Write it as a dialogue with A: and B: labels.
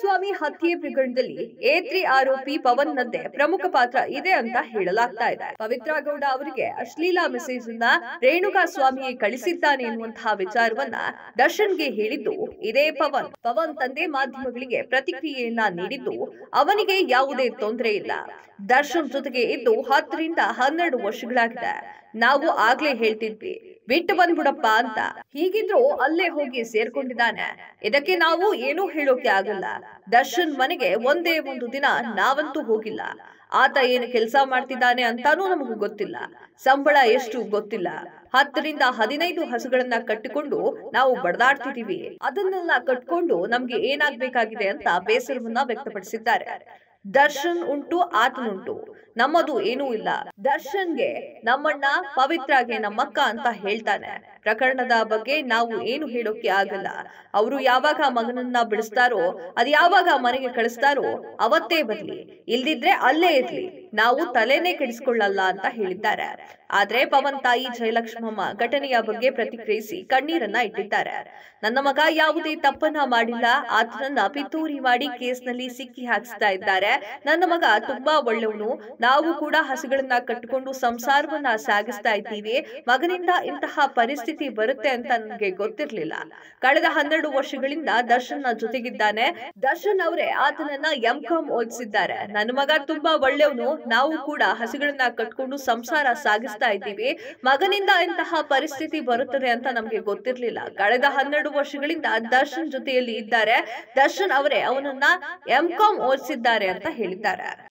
A: ಸ್ವಾಮಿ ಹತ್ಯೆ ಪ್ರಕರಣದಲ್ಲಿ A three ಆರೋಪಿ ಪವನ್ ನದ್ದೆ ಪ್ರಮುಖ ಪಾತ್ರ ಇದೆ ಅಂತ ಹೇಳಲಾಗ್ತಾ ಇದೆ ಪವಿತ್ರ ಗೌಡ ಅವರಿಗೆ ಅಶ್ಲೀಲ ಮೆಸೇಜ್ ಅನ್ನ ರೇಣುಕಾಸ್ವಾಮಿ ಕಳಿಸಿದ್ದಾನೆ ಎನ್ನುವಂತಹ ವಿಚಾರವನ್ನ ದರ್ಶನ್ಗೆ ಹೇಳಿದ್ದು ಇದೇ ಪವನ್ ಪವನ್ ತಂದೆ ಮಾಧ್ಯಮಗಳಿಗೆ ಪ್ರತಿಕ್ರಿಯೆಯನ್ನ ನೀಡಿದ್ದು ಅವನಿಗೆ ಯಾವುದೇ ತೊಂದರೆ ಇಲ್ಲ ದರ್ಶನ್ ಜೊತೆಗೆ ಇದ್ದು ಹತ್ತರಿಂದ ಹನ್ನೆರಡು ವರ್ಷಗಳಾಗಿದೆ ನಾವು ಆಗ್ಲೇ ಹೇಳ್ತಿದ್ವಿ ಬಿಟ್ಟು ಬಂದ್ಬಿಡಪ್ಪ ಅಂತ ಹೀಗಿದ್ರು ಅಲ್ಲೇ ಹೋಗಿ ಸೇರ್ಕೊಂಡಿದ್ದಾನೆ ಇದಕ್ಕೆ ನಾವು ಏನೂ ಹೇಳೋಕೆ ಆಗಲ್ಲ ದರ್ಶನ್ ಮನೆಗೆ ಒಂದೇ ಒಂದು ದಿನ ನಾವಂತೂ ಹೋಗಿಲ್ಲ ಆತ ಏನು ಕೆಲಸ ಮಾಡ್ತಿದ್ದಾನೆ ಅಂತಾನೂ ನಮಗೂ ಗೊತ್ತಿಲ್ಲ ಸಂಬಳ ಎಷ್ಟು ಗೊತ್ತಿಲ್ಲ ಹತ್ತರಿಂದ ಹದಿನೈದು ಹಸುಗಳನ್ನ ಕಟ್ಟಿಕೊಂಡು ನಾವು ಬಡದಾಡ್ತಿದೀವಿ ಅದನ್ನೆಲ್ಲ ಕಟ್ಕೊಂಡು ನಮ್ಗೆ ಏನಾಗ್ಬೇಕಾಗಿದೆ ಅಂತ ಬೇಸರವನ್ನ ವ್ಯಕ್ತಪಡಿಸಿದ್ದಾರೆ ದರ್ಶನ್ ಉಂಟು ಆತನುಂಟು ನಮ್ಮದು ಏನೂ ಇಲ್ಲ ದರ್ಶನ್ಗೆ ನಮ್ಮಣ್ಣ ಪವಿತ್ರಗೆ ನಮ್ಮಕ್ಕ ಅಂತ ಹೇಳ್ತಾನೆ ಪ್ರಕರಣದ ಬಗ್ಗೆ ನಾವು ಏನು ಹೇಳೋಕೆ ಆಗಲ್ಲ ಅವರು ಯಾವಾಗ ಮಗನನ್ನ ಬಿಡಿಸ್ತಾರೋ ಅದ್ ಯಾವಾಗ ಮನೆಗೆ ಕಳಿಸ್ತಾರೋ ಅವತ್ತೇ ಬರ್ಲಿ ಇಲ್ದಿದ್ರೆ ಅಲ್ಲೇ ಇರ್ಲಿ ನಾವು ತಲೆನೇ ಕೆಡಿಸ್ಕೊಳ್ಳಲ್ಲ ಅಂತ ಹೇಳಿದ್ದಾರೆ ಆದರೆ ಪವನ್ ತಾಯಿ ಜಯಲಕ್ಷ್ಮಮ್ಮ ಘಟನೆಯ ಬಗ್ಗೆ ಪ್ರತಿಕ್ರಿಯಿಸಿ ಕಣ್ಣೀರನ್ನ ಇಟ್ಟಿದ್ದಾರೆ ನನ್ನ ಮಗ ಯಾವುದೇ ತಪ್ಪನ್ನ ಮಾಡಿಲ್ಲ ಆತನನ್ನ ಪಿತೂರಿ ಮಾಡಿ ಕೇಸ್ನಲ್ಲಿ ಸಿಕ್ಕಿ ಹಾಕಿಸ್ತಾ ಇದ್ದಾರೆ ನನ್ನ ಮಗ ತುಂಬಾ ಒಳ್ಳೆಯವನು ನಾವು ಕೂಡ ಹಸುಗಳನ್ನ ಕಟ್ಟಿಕೊಂಡು ಸಂಸಾರವನ್ನ ಸಾಗಿಸ್ತಾ ಇದ್ದೀವಿ ಮಗನಿಂದ ಇಂತಹ ಪರಿಸ್ಥಿತಿ ಬರುತ್ತೆ ಅಂತ ನನಗೆ ಗೊತ್ತಿರಲಿಲ್ಲ ಕಳೆದ ಹನ್ನೆರಡು ವರ್ಷಗಳಿಂದ ದರ್ಶನ್ ಜೊತೆಗಿದ್ದಾನೆ ದರ್ಶನ್ ಅವರೇ ಆತನನ್ನ ಎಂ ಕಾಮ್ ಓದಿಸಿದ್ದಾರೆ ನನ್ನ ಮಗ ತುಂಬಾ ಒಳ್ಳೆಯವನು ನಾವು ಕೂಡ ಹಸುಗಳನ್ನ ಕಟ್ಕೊಂಡು ಸಂಸಾರ ಸಾಗಿಸ್ತಾ ಇದ್ದೀವಿ ಮಗನಿಂದ ಇಂತಹ ಪರಿಸ್ಥಿತಿ ಬರುತ್ತದೆ ಅಂತ ನಮ್ಗೆ ಗೊತ್ತಿರ್ಲಿಲ್ಲ ಕಳೆದ ಹನ್ನೆರಡು ವರ್ಷಗಳಿಂದ ದರ್ಶನ್ ಜೊತೆಯಲ್ಲಿ ಇದ್ದಾರೆ ದರ್ಶನ್ ಅವರೇ ಅವನನ್ನ ಎಂ ಕಾಮ್ ಓದಿಸಿದ್ದಾರೆ ಅಂತ ಹೇಳಿದ್ದಾರೆ